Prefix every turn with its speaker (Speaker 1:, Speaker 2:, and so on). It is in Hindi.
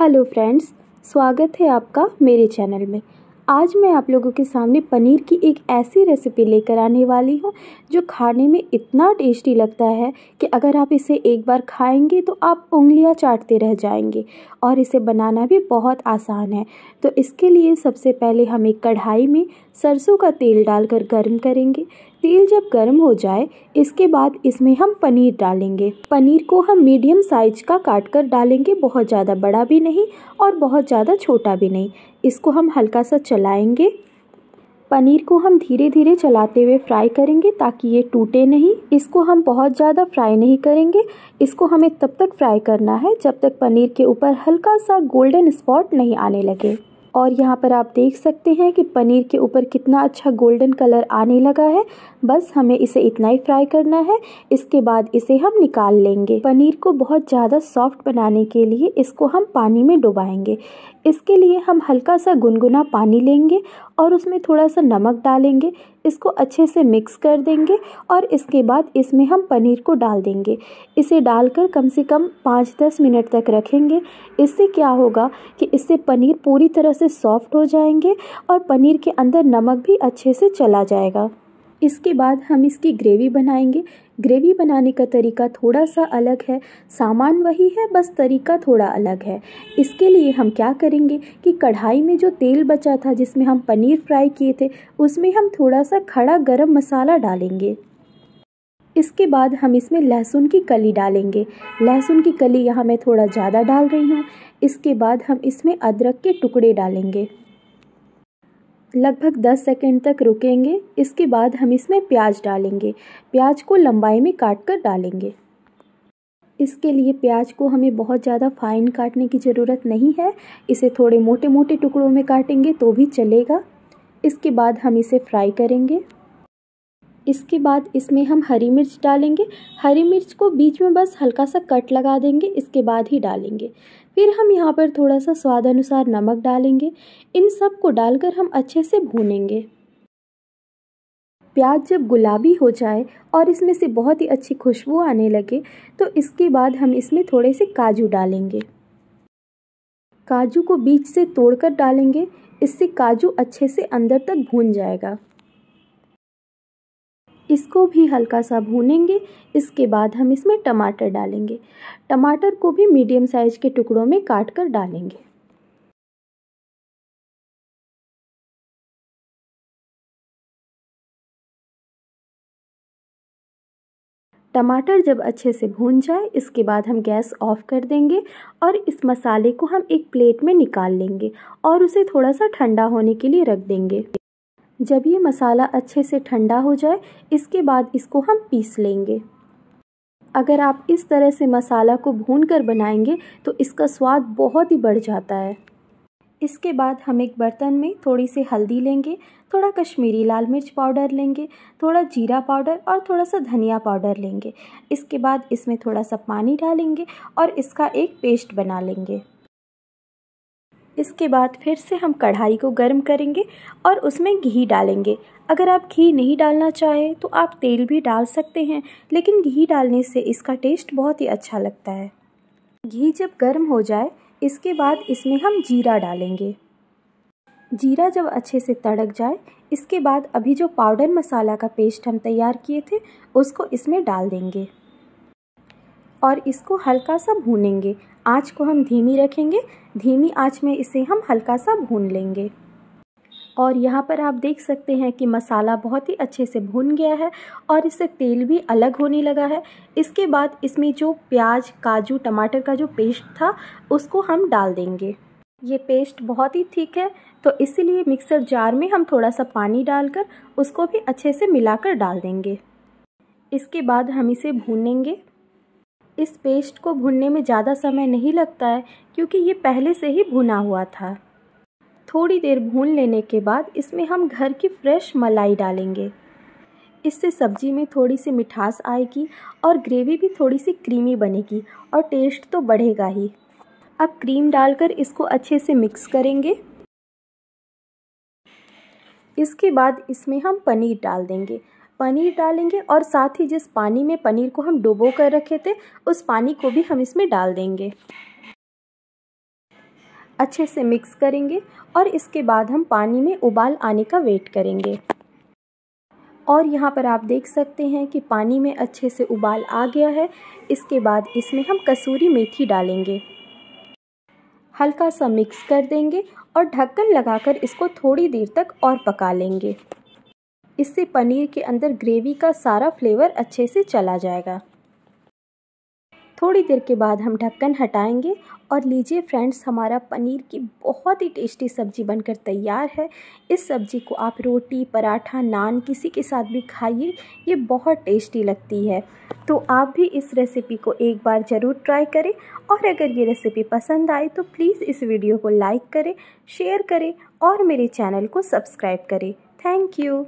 Speaker 1: हेलो फ्रेंड्स स्वागत है आपका मेरे चैनल में आज मैं आप लोगों के सामने पनीर की एक ऐसी रेसिपी लेकर आने वाली हूँ जो खाने में इतना टेस्टी लगता है कि अगर आप इसे एक बार खाएंगे तो आप उंगलियाँ चाटते रह जाएंगे और इसे बनाना भी बहुत आसान है तो इसके लिए सबसे पहले हम एक कढ़ाई में सरसों का तेल डालकर गर्म करेंगे तेल जब गर्म हो जाए इसके बाद इसमें हम पनीर डालेंगे पनीर को हम मीडियम साइज का काट कर डालेंगे बहुत ज़्यादा बड़ा भी नहीं और बहुत ज़्यादा छोटा भी नहीं इसको हम हल्का सा चलाएंगे पनीर को हम धीरे धीरे चलाते हुए फ्राई करेंगे ताकि ये टूटे नहीं इसको हम बहुत ज़्यादा फ्राई नहीं करेंगे इसको हमें तब तक फ्राई करना है जब तक पनीर के ऊपर हल्का सा गोल्डन स्पॉट नहीं आने लगे और यहाँ पर आप देख सकते हैं कि पनीर के ऊपर कितना अच्छा गोल्डन कलर आने लगा है बस हमें इसे इतना ही फ्राई करना है इसके बाद इसे हम निकाल लेंगे पनीर को बहुत ज़्यादा सॉफ्ट बनाने के लिए इसको हम पानी में डुबाएंगे इसके लिए हम हल्का सा गुनगुना पानी लेंगे और उसमें थोड़ा सा नमक डालेंगे इसको अच्छे से मिक्स कर देंगे और इसके बाद इसमें हम पनीर को डाल देंगे इसे डालकर कम से कम पाँच दस मिनट तक रखेंगे इससे क्या होगा कि इससे पनीर पूरी तरह से सॉफ्ट हो जाएंगे और पनीर के अंदर नमक भी अच्छे से चला जाएगा इसके बाद हम इसकी ग्रेवी बनाएंगे ग्रेवी बनाने का तरीका थोड़ा सा अलग है सामान वही है बस तरीका थोड़ा अलग है इसके लिए हम क्या करेंगे कि कढ़ाई में जो तेल बचा था जिसमें हम पनीर फ्राई किए थे उसमें हम थोड़ा सा खड़ा गरम मसाला डालेंगे इसके बाद हम इसमें लहसुन की कली डालेंगे लहसुन की कली यहाँ मैं थोड़ा ज़्यादा डाल रही हूँ इसके बाद हम इसमें अदरक के टुकड़े डालेंगे लगभग 10 सेकंड तक रुकेंगे इसके बाद हम इसमें प्याज डालेंगे प्याज को लंबाई में काट कर डालेंगे इसके लिए प्याज को हमें बहुत ज़्यादा फाइन काटने की ज़रूरत नहीं है इसे थोड़े मोटे मोटे टुकड़ों में काटेंगे तो भी चलेगा इसके बाद हम इसे फ्राई करेंगे इसके बाद इसमें हम हरी मिर्च डालेंगे हरी मिर्च को बीच में बस हल्का सा कट लगा देंगे इसके बाद ही डालेंगे फिर हम यहाँ पर थोड़ा सा स्वाद अनुसार नमक डालेंगे इन सब को डालकर हम अच्छे से भूनेंगे प्याज जब गुलाबी हो जाए और इसमें से बहुत ही अच्छी खुशबू आने लगे तो इसके बाद हम इसमें थोड़े से काजू डालेंगे काजू को बीच से तोड़कर डालेंगे इससे काजू अच्छे से अंदर तक भून जाएगा इसको भी हल्का सा भूनेंगे इसके बाद हम इसमें टमाटर डालेंगे टमाटर को भी मीडियम साइज के टुकड़ों में काट कर डालेंगे टमाटर जब अच्छे से भून जाए इसके बाद हम गैस ऑफ कर देंगे और इस मसाले को हम एक प्लेट में निकाल लेंगे और उसे थोड़ा सा ठंडा होने के लिए रख देंगे जब ये मसाला अच्छे से ठंडा हो जाए इसके बाद इसको हम पीस लेंगे अगर आप इस तरह से मसाला को भून कर बनाएंगे तो इसका स्वाद बहुत ही बढ़ जाता है इसके बाद हम एक बर्तन में थोड़ी सी हल्दी लेंगे थोड़ा कश्मीरी लाल मिर्च पाउडर लेंगे थोड़ा जीरा पाउडर और थोड़ा सा धनिया पाउडर लेंगे इसके बाद इसमें थोड़ा सा पानी डालेंगे और इसका एक पेस्ट बना लेंगे इसके बाद फिर से हम कढ़ाई को गर्म करेंगे और उसमें घी डालेंगे अगर आप घी नहीं डालना चाहें तो आप तेल भी डाल सकते हैं लेकिन घी डालने से इसका टेस्ट बहुत ही अच्छा लगता है घी जब गर्म हो जाए इसके बाद इसमें हम जीरा डालेंगे जीरा जब अच्छे से तड़क जाए इसके बाद अभी जो पाउडर मसाला का पेस्ट हम तैयार किए थे उसको इसमें डाल देंगे और इसको हल्का सा भूनेंगे आँच को हम धीमी रखेंगे धीमी आँच में इसे हम हल्का सा भून लेंगे और यहाँ पर आप देख सकते हैं कि मसाला बहुत ही अच्छे से भून गया है और इससे तेल भी अलग होने लगा है इसके बाद इसमें जो प्याज काजू टमाटर का जो पेस्ट था उसको हम डाल देंगे ये पेस्ट बहुत ही ठीक है तो इसीलिए मिक्सर जार में हम थोड़ा सा पानी डालकर उसको भी अच्छे से मिलाकर डाल देंगे इसके बाद हम इसे भूनेंगे इस पेस्ट को भुनने में ज़्यादा समय नहीं लगता है क्योंकि ये पहले से ही भुना हुआ था थोड़ी देर भून लेने के बाद इसमें हम घर की फ्रेश मलाई डालेंगे इससे सब्जी में थोड़ी सी मिठास आएगी और ग्रेवी भी थोड़ी सी क्रीमी बनेगी और टेस्ट तो बढ़ेगा ही अब क्रीम डालकर इसको अच्छे से मिक्स करेंगे इसके बाद इसमें हम पनीर डाल देंगे पनीर डालेंगे और साथ ही जिस पानी में पनीर को हम डुबो कर रखे थे उस पानी को भी हम इसमें डाल देंगे अच्छे से मिक्स करेंगे और इसके बाद हम पानी में उबाल आने का वेट करेंगे और यहाँ पर आप देख सकते हैं कि पानी में अच्छे से उबाल आ गया है इसके बाद इसमें हम कसूरी मेथी डालेंगे हल्का सा मिक्स कर देंगे और ढक्कन लगाकर इसको थोड़ी देर तक और पका लेंगे इससे पनीर के अंदर ग्रेवी का सारा फ्लेवर अच्छे से चला जाएगा थोड़ी देर के बाद हम ढक्कन हटाएंगे और लीजिए फ्रेंड्स हमारा पनीर की बहुत ही टेस्टी सब्ज़ी बनकर तैयार है इस सब्ज़ी को आप रोटी पराठा नान किसी के साथ भी खाइए ये बहुत टेस्टी लगती है तो आप भी इस रेसिपी को एक बार ज़रूर ट्राई करें और अगर ये रेसिपी पसंद आए तो प्लीज़ इस वीडियो को लाइक करें शेयर करें और मेरे चैनल को सब्सक्राइब करें थैंक यू